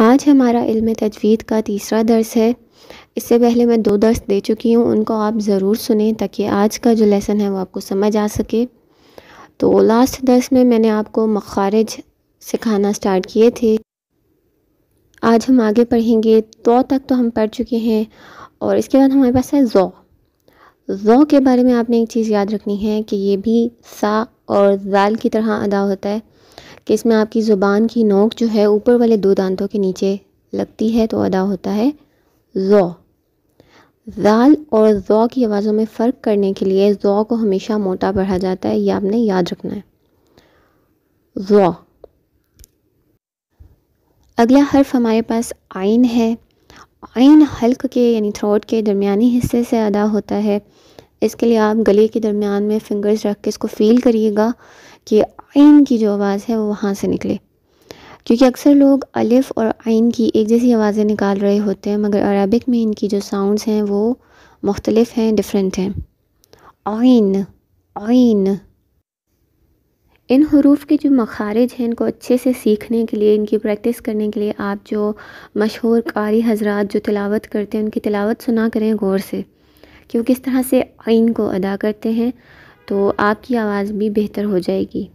आज हमारा इल्म तजवीद का तीसरा दर्स है इससे पहले मैं दो दर्स दे चुकी हूँ उनको आप ज़रूर सुने ताकि आज का जो लेसन है वो आपको समझ आ सके तो लास्ट दर्स में मैंने आपको मखारज सिखाना स्टार्ट किए थे आज हम आगे पढ़ेंगे तो तक तो हम पढ़ चुके हैं और इसके बाद हमारे पास है ज़ो ज़ो के बारे में आपने एक चीज़ याद रखनी है कि ये भी सा और जाल की तरह अदा होता है कि इसमें आपकी ज़ुबान की नोक जो है ऊपर वाले दो दांतों के नीचे लगती है तो अदा होता है ज़ो ज़ाल और ज़ो की आवाज़ों में फ़र्क करने के लिए ज़ो को हमेशा मोटा पढ़ा जाता है ये आपने याद रखना है ज़ो अगला हर्फ हमारे पास आइन है आइन हल्क के यानी थ्रोट के दरमिया हिस्से से अदा होता है इसके लिए आप गले के दरमियान में फिंगर्स रख के इसको फील करिएगा कि आइन की जो आवाज़ है वो वहाँ से निकले क्योंकि अक्सर लोग अलिफ़ और आइन की एक जैसी आवाज़ें निकाल रहे होते हैं मगर अरबिक में इनकी जो साउंड्स हैं वो मुख्तलिफ़ हैं डिफरेंट हैं आइन आइन इन हरूफ के जो मखारज हैं इनको अच्छे से सीखने के लिए इनकी प्रैक्टिस करने के लिए आप जो मशहूर कारी हजरात जो तिलावत करते हैं उनकी तिलावत सुना करें गौर से क्यों किस तरह से आइन को अदा करते हैं तो आपकी आवाज़ भी बेहतर हो जाएगी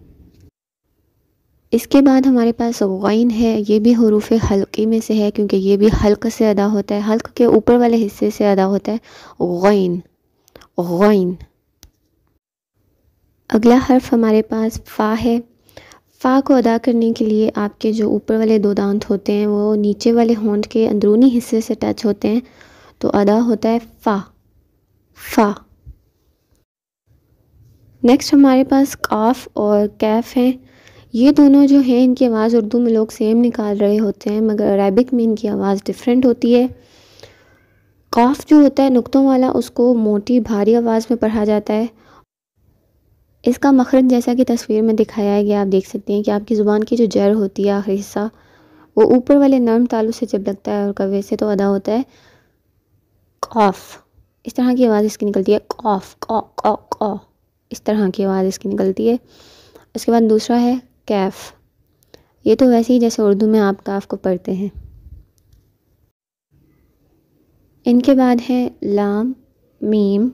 इसके बाद हमारे पास गैन है ये भी हरूफ हल्के में से है क्योंकि ये भी हल्क से अदा होता है हल्क के ऊपर वाले हिस्से से अदा होता है गैन गैन अगला हर्फ हमारे पास फ़ा है फ़ा को अदा करने के लिए आपके जो ऊपर वाले दो दांत होते हैं वो नीचे वाले होंठ के अंदरूनी हिस्से से टच होते हैं तो अदा होता है फ़ा फ़ा नेक्स्ट हमारे पास काफ़ और कैफ़ हैं ये दोनों जो हैं इनकी आवाज़ उर्दू में लोग सेम निकाल रहे होते हैं मगर अरेबिक में इनकी आवाज़ डिफरेंट होती है काफ़ जो होता है नुक्तों वाला उसको मोटी भारी आवाज़ में पढ़ा जाता है इसका मखरज जैसा कि तस्वीर में दिखाया गया आप देख सकते हैं कि आपकी ज़ुबान की जो जड़ होती है आखिरी हिस्सा वो ऊपर वाले नर्म तालु से जब लगता है और कवे से तो अदा होता है काफ़ इस तरह की आवाज़ इसकी निकलती है कॉफ कॉ कॉ कॉ इस तरह की आवाज़ इसकी निकलती है उसके बाद दूसरा है कैफ़ ये तो वैसे ही जैसे उर्दू में आप काफ को पढ़ते हैं इनके बाद है लाम मीम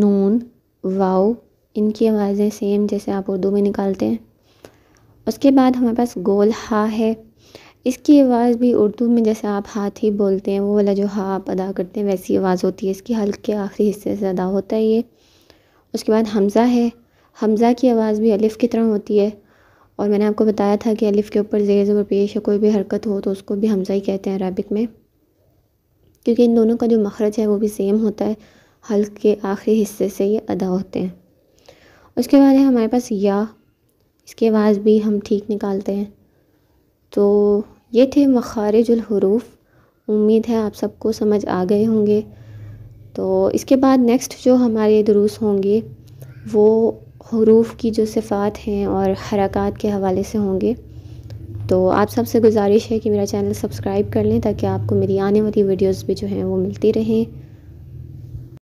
नून वाओ इनकी आवाज़ें सेम जैसे आप उर्दू में निकालते हैं उसके बाद हमारे पास गोल हा है इसकी आवाज़ भी उर्दू में जैसे आप हाथ ही बोलते हैं वो वाला जो हा आप अदा करते हैं वैसी आवाज़ होती है इसकी हल्के आखिरी हिस्से से अदा होता है ये उसके बाद हमज़ा है हमज़ा की आवाज़ भी अलिफ़ की तरह होती है और मैंने आपको बताया था कि अलिफ़ के ऊपर जेर ज़बर पेश या कोई भी हरकत हो तो उसको भी हमज़ा ही कहते हैं अरबिक में क्योंकि इन दोनों का जो मखरज है वो भी सेम होता है हल्क के आखिरी हिस्से से ये अदा होते हैं उसके बाद है हमारे पास या इसकी आवाज़ भी हम ठीक निकालते हैं तो ये थे मखारजुलहरूफ उम्मीद है आप सबको समझ आ गए होंगे तो इसके बाद नेक्स्ट जो हमारे दुरूस होंगे वो हरूफ की जो सिफ़ात हैं और हरकत के हवाले से होंगे तो आप सबसे गुजारिश है कि मेरा चैनल सब्सक्राइब कर लें ताकि आपको मेरी आने वाली वीडियोस भी जो हैं वो मिलती रहें